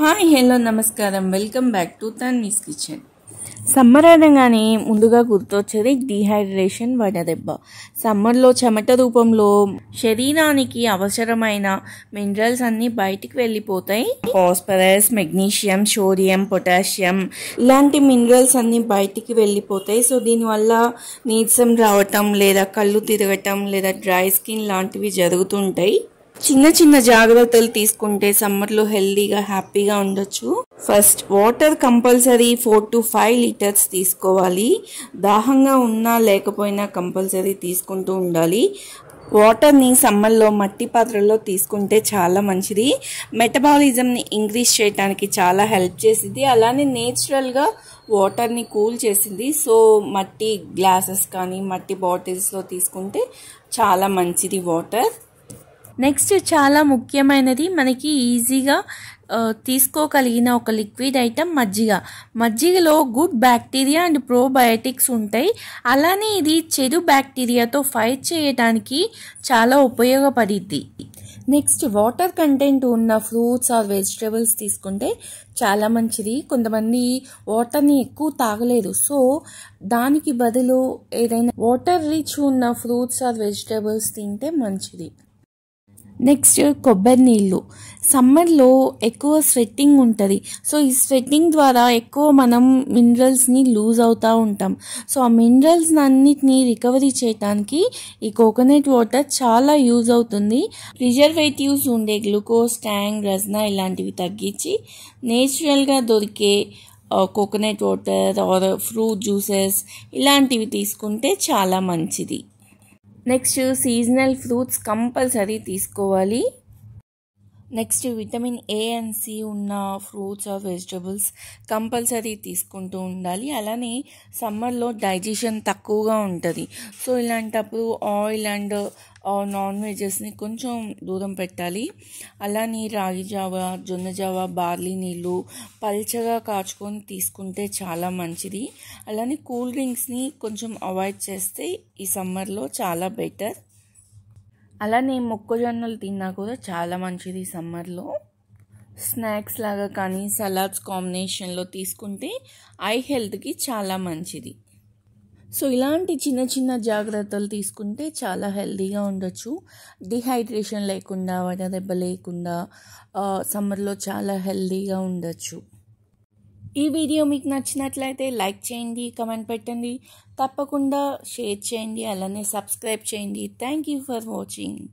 hi hello నమస్కారం welcome back to Tanvi's kitchen summer అనగానే ముందుగా గుర్తొచ్చేది డిహైడ్రేషన్ వడదెబ్బ సమ్మర్లో చెమట రూపంలో శరీరానికి అవసరమైన మినరల్స్ అన్నీ బయటికి వెళ్ళిపోతాయి ఫాస్ఫరస్ మెగ్నీషియం సోడియం పొటాషియం ఇలాంటి మినరల్స్ అన్నీ బయటికి వెళ్ళిపోతాయి సో దీనివల్ల నీరసం రావటం లేదా కళ్ళు తిరగటం లేదా డ్రై స్కిన్ లాంటివి జరుగుతుంటాయి చిన్న చిన్న జాగ్రత్తలు తీసుకుంటే సమ్మర్లో హెల్దీగా హ్యాపీగా ఉండొచ్చు first water compulsory four to five litres తీసుకోవాలి దాహంగా ఉన్నా లేకపోయినా కంపల్సరీ తీసుకుంటూ ఉండాలి వాటర్ని సమ్మర్లో మట్టి పాత్రల్లో తీసుకుంటే చాలా మంచిది మెటబాలిజంని ఇంక్రీజ్ చేయడానికి చాలా హెల్ప్ చేసింది అలానే నేచురల్గా వాటర్ని కూల్ చేసింది సో మట్టి గ్లాసెస్ కానీ మట్టి బాటిల్స్లో తీసుకుంటే చాలా మంచిది వాటర్ నెక్స్ట్ చాలా ముఖ్యమైనది మనకి ఈజీగా తీసుకోగలిగిన ఒక లిక్విడ్ ఐటమ్ మజ్జిగ మజ్జిగలో గుడ్ బ్యాక్టీరియా అండ్ ప్రోబయోటిక్స్ ఉంటాయి అలానే ఇది చెడు బ్యాక్టీరియాతో ఫైట్ చేయడానికి చాలా ఉపయోగపడిద్ది నెక్స్ట్ వాటర్ కంటెంట్ ఉన్న ఫ్రూట్స్ ఆర్ వెజిటేబుల్స్ తీసుకుంటే చాలా మంచిది కొంతమంది వాటర్ని ఎక్కువ తాగలేదు సో దానికి బదులు ఏదైనా వాటర్ రిచ్ ఉన్న ఫ్రూట్స్ ఆర్ వెజిటేబుల్స్ తింటే మంచిది నెక్స్ట్ కొబ్బరి నీళ్ళు సమ్మర్లో ఎక్కువ స్వెట్టింగ్ ఉంటుంది సో ఈ స్వెట్టింగ్ ద్వారా ఎక్కువ మనం మినరల్స్ని లూజ్ అవుతూ ఉంటాం సో ఆ మినరల్స్ అన్నిటినీ రికవరీ చేయడానికి ఈ కోకోనట్ వాటర్ చాలా యూజ్ అవుతుంది ప్రిజర్వేటివ్స్ ఉండే గ్లూకోజ్ ట్యాంగ్ రస్నా ఇలాంటివి తగ్గించి నేచురల్గా దొరికే coconut water or fruit juices ఇలాంటివి తీసుకుంటే చాలా మంచిది నెక్స్ట్ సీజనల్ ఫ్రూట్స్ కంపల్సరీ తీసుకోవాలి next vitamin A and C ఉన్న ఫ్రూట్స్ ఆర్ వెజిటబుల్స్ కంపల్సరీ తీసుకుంటూ ఉండాలి అలానే సమ్మర్లో డైజెషన్ తక్కువగా ఉంటుంది సో ఇలాంటప్పుడు ఆయిల్ అండ్ నాన్ వెజెస్ని కొంచెం దూరం పెట్టాలి అలానే రాగి జావ జొన్న జావ బార్లీ నీళ్ళు పల్చగా కాచుకొని తీసుకుంటే చాలా మంచిది అలానే కూల్ డ్రింక్స్ని కొంచెం అవాయిడ్ చేస్తే ఈ సమ్మర్లో చాలా బెటర్ అలానే మొక్కజొన్నలు తిన్నా కూడా చాలా మంచిది సమ్మర్లో స్నాక్స్ లాగా కానీ సలాడ్స్ కాంబినేషన్లో తీసుకుంటే ఐ హెల్త్కి చాలా మంచిది సో ఇలాంటి చిన్న చిన్న జాగ్రత్తలు తీసుకుంటే చాలా హెల్తీగా ఉండొచ్చు డిహైడ్రేషన్ లేకుండా వడదెబ్బ లేకుండా సమ్మర్లో చాలా హెల్తీగా ఉండొచ్చు ఈ వీడియో మీకు నచ్చినట్లయితే లైక్ చేయండి కమెంట్ పెట్టండి తప్పకుండా షేర్ చేయండి అలానే సబ్స్క్రైబ్ చేయండి థ్యాంక్ యూ ఫర్ వాచింగ్